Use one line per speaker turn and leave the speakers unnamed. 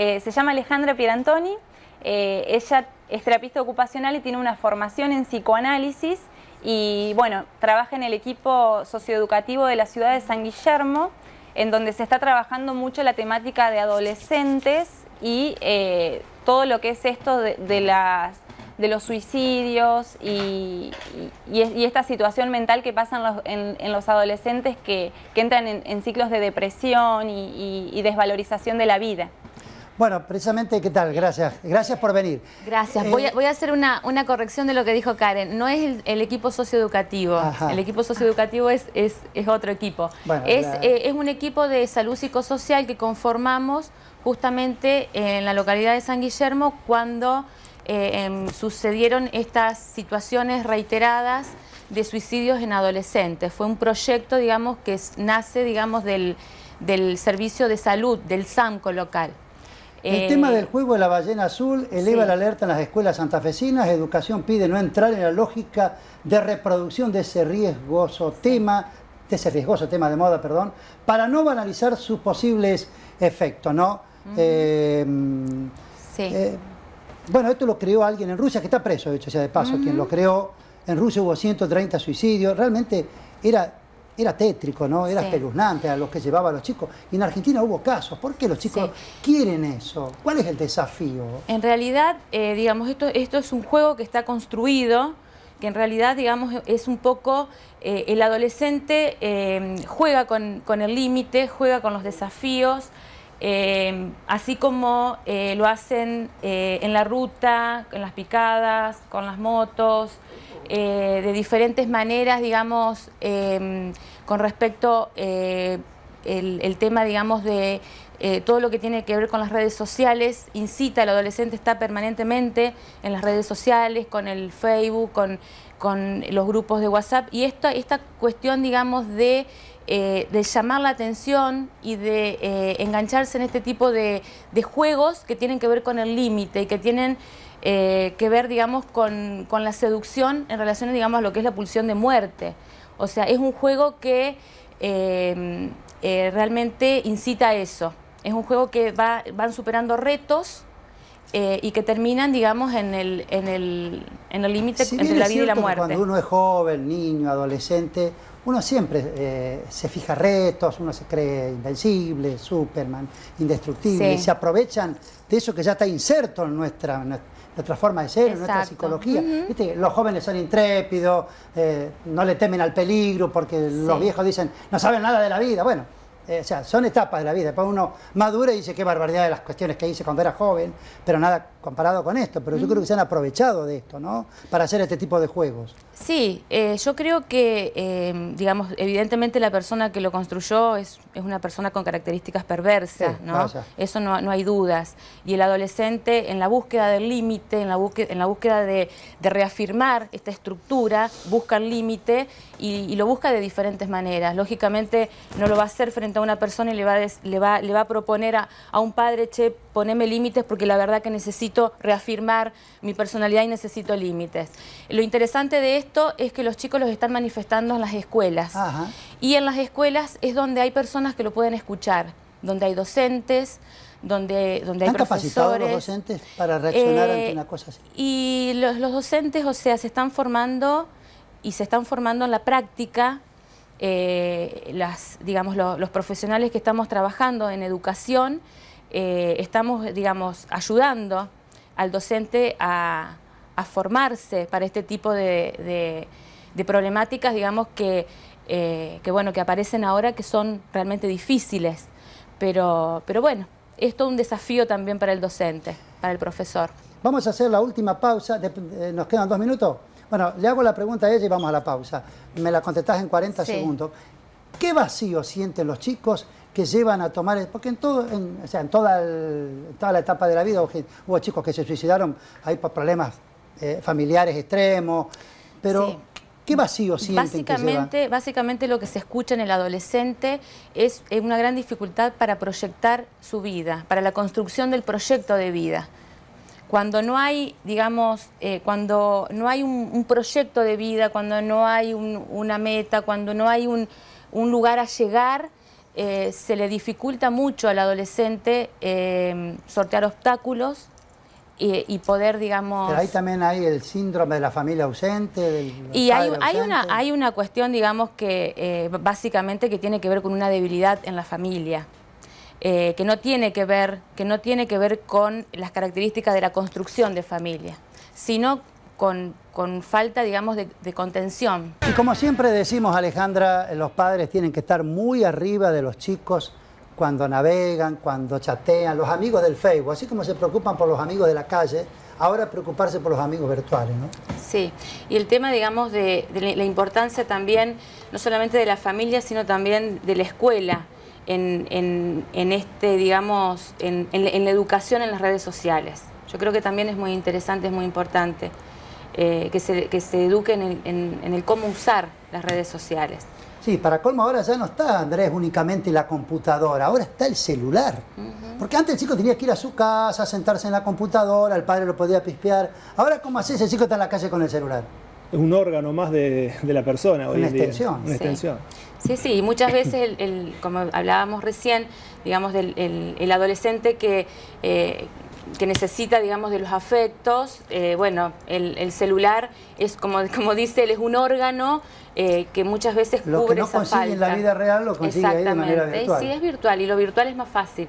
Eh, se llama Alejandra Pierantoni, eh, ella es terapista ocupacional y tiene una formación en psicoanálisis y bueno, trabaja en el equipo socioeducativo de la ciudad de San Guillermo, en donde se está trabajando mucho la temática de adolescentes y eh, todo lo que es esto de, los suicidios y, esta situación mental que pasan en, los adolescentes que, entran en, ciclos de depresión y desvalorización de la vida.
Bueno, precisamente, ¿qué tal? Gracias. Gracias por venir.
Gracias. Eh, voy, a, hacer una, corrección de lo que dijo Karen. No es el, equipo socioeducativo. El equipo socioeducativo es, es, otro equipo. Eh, es, un equipo de salud psicosocial que conformamos justamente en la localidad de San Guillermo cuando eh, em, sucedieron estas situaciones reiteradas de suicidios en adolescentes. Fue un proyecto, digamos, que nace, digamos, del, del servicio de salud, del SAMCO local. El eh, tema del
juego de la ballena azul eleva la alerta en las escuelas santafesinas. Educación pide no entrar en la lógica de reproducción de ese riesgoso tema, de ese riesgoso tema de moda, perdón, para no banalizar sus posibles efectos, ¿no? Em, eh, bueno, esto lo creó alguien en Rusia que está preso, de hecho, sea de paso, quien lo creó. En Rusia hubo 130 suicidios. Realmente era era tétrico, ¿no? Era espeluznante a los que llevaba los chicos. Y en Argentina hubo casos. ¿Por qué los chicos quieren eso? ¿Cuál es el desafío?
En realidad, eh, digamos, esto, esto es un juego que está construido que en realidad, digamos, es un poco, eh, el adolescente eh, juega con el límite, juega con los desafíos, eh, así como eh, lo hacen eh, en la ruta, en las picadas, con las motos, de diferentes maneras, digamos, con respecto al el tema, digamos, de eh, todo lo que tiene que ver con las redes sociales, incita al adolescente, está permanentemente en las redes sociales, con el Facebook, con, los grupos de WhatsApp, y esta, esta cuestión, digamos, de, eh, llamar la atención y de eh, engancharse en este tipo de, juegos que tienen que ver con el límite y que tienen... que ver, digamos, con, con la seducción en relación, digamos, a lo que es la pulsión de muerte. O sea, es un juego que realmente incita a eso. Es un juego que va, van superando retos eh, y que terminan, digamos, en el límite el, en entre la vida y la muerte. Cuando
uno es joven, niño, adolescente, uno siempre eh, se fija retos, uno se cree invencible, Superman, indestructible, y se aprovechan de eso que ya está inserto en nuestra, nuestra forma de ser, en nuestra psicología. Los jóvenes son intrépidos, eh, no le temen al peligro, porque los viejos dicen, no saben nada de la vida. Bueno, eh, o sea, son etapas de la vida. Después uno madura y dice qué barbaridad de las cuestiones que hice cuando era joven, pero nada comparado con esto. Pero yo creo que se han aprovechado de esto, ¿no? Para hacer este tipo de juegos.
Sí, eh, yo creo que, eh, digamos, evidentemente la persona que lo construyó es, una persona con características perversas, ¿no? Eso no, hay dudas. Y el adolescente, en la búsqueda del límite, en la búsqueda, de, reafirmar esta estructura, busca el límite y, lo busca de diferentes maneras. Lógicamente no lo va a hacer frente a a una persona y le va a, le va, a proponer a, un padre, che, poneme límites porque la verdad que necesito reafirmar mi personalidad y necesito límites. Lo interesante de esto es que los chicos los están manifestando en las escuelas. Y en las escuelas es donde hay personas que lo pueden escuchar, donde hay docentes, donde, donde hay profesores. los
docentes para reaccionar ante eh, una cosa así?
Y los, los docentes, o sea, se están formando y se están formando en la práctica eh, las, digamos, los profesionales que estamos trabajando en educación, eh, estamos digamos, ayudando al docente a, formarse para este tipo de, problemáticas digamos, que, eh, que, bueno, que aparecen ahora que son realmente difíciles. Pero, pero bueno, es un desafío también para el docente, para el profesor.
Vamos a hacer la última pausa, nos quedan dos minutos. Bueno, le hago la pregunta a ella y vamos a la pausa. Me la contestás en 40 segundos. ¿Qué vacío sienten los chicos que llevan a tomar, porque en, todo, en, toda, toda, la etapa de la vida hubo, chicos que se suicidaron hay por problemas eh, familiares extremos, pero ¿qué vacío sienten básicamente,
que Básicamente lo que se escucha en el adolescente es una gran dificultad para proyectar su vida, para la construcción del proyecto de vida cuando no hay, digamos, eh, cuando no hay un, proyecto de vida, cuando no hay una meta, cuando no hay un, lugar a llegar, eh, se le dificulta mucho al adolescente eh, sortear obstáculos y, poder, digamos... Pero ahí
también hay el síndrome de la familia ausente. y hay,
una, hay una cuestión, digamos, que básicamente que tiene que ver con una debilidad en la familia. Eh, que, no tiene que, ver, que no tiene que ver con las características de la construcción de familia, sino con, falta, digamos, de, contención.
Y como siempre decimos, Alejandra, los padres tienen que estar muy arriba de los chicos cuando navegan, cuando chatean, los amigos del Facebook, así como se preocupan por los amigos de la calle, ahora preocuparse por los amigos virtuales, ¿no?
Sí, y el tema, digamos, de la importancia también, no solamente de la familia, sino también de la escuela en, este, digamos, en, la educación en las redes sociales. Yo creo que también es muy interesante, es muy importante eh, que, se, que se eduque en el cómo usar las redes sociales.
Sí, para colmo ahora ya no está, Andrés, únicamente la computadora, ahora está el celular. Porque antes el chico tenía que ir a su casa, sentarse en la computadora, el padre lo podía pispear. Ahora, ¿cómo haces? El chico está en la calle con el celular. Es un órgano más de,
la persona. Hoy una en Una sí. extensión. Sí, sí, y muchas veces, como hablábamos recién, digamos, del, el, adolescente eh, que... necesita, digamos, de los afectos. Eh, bueno, el, celular es, como, dice él, es un órgano eh, que muchas veces lo que no consigue en la vida real lo consigue ahí de Sí, es virtual y lo virtual es más fácil.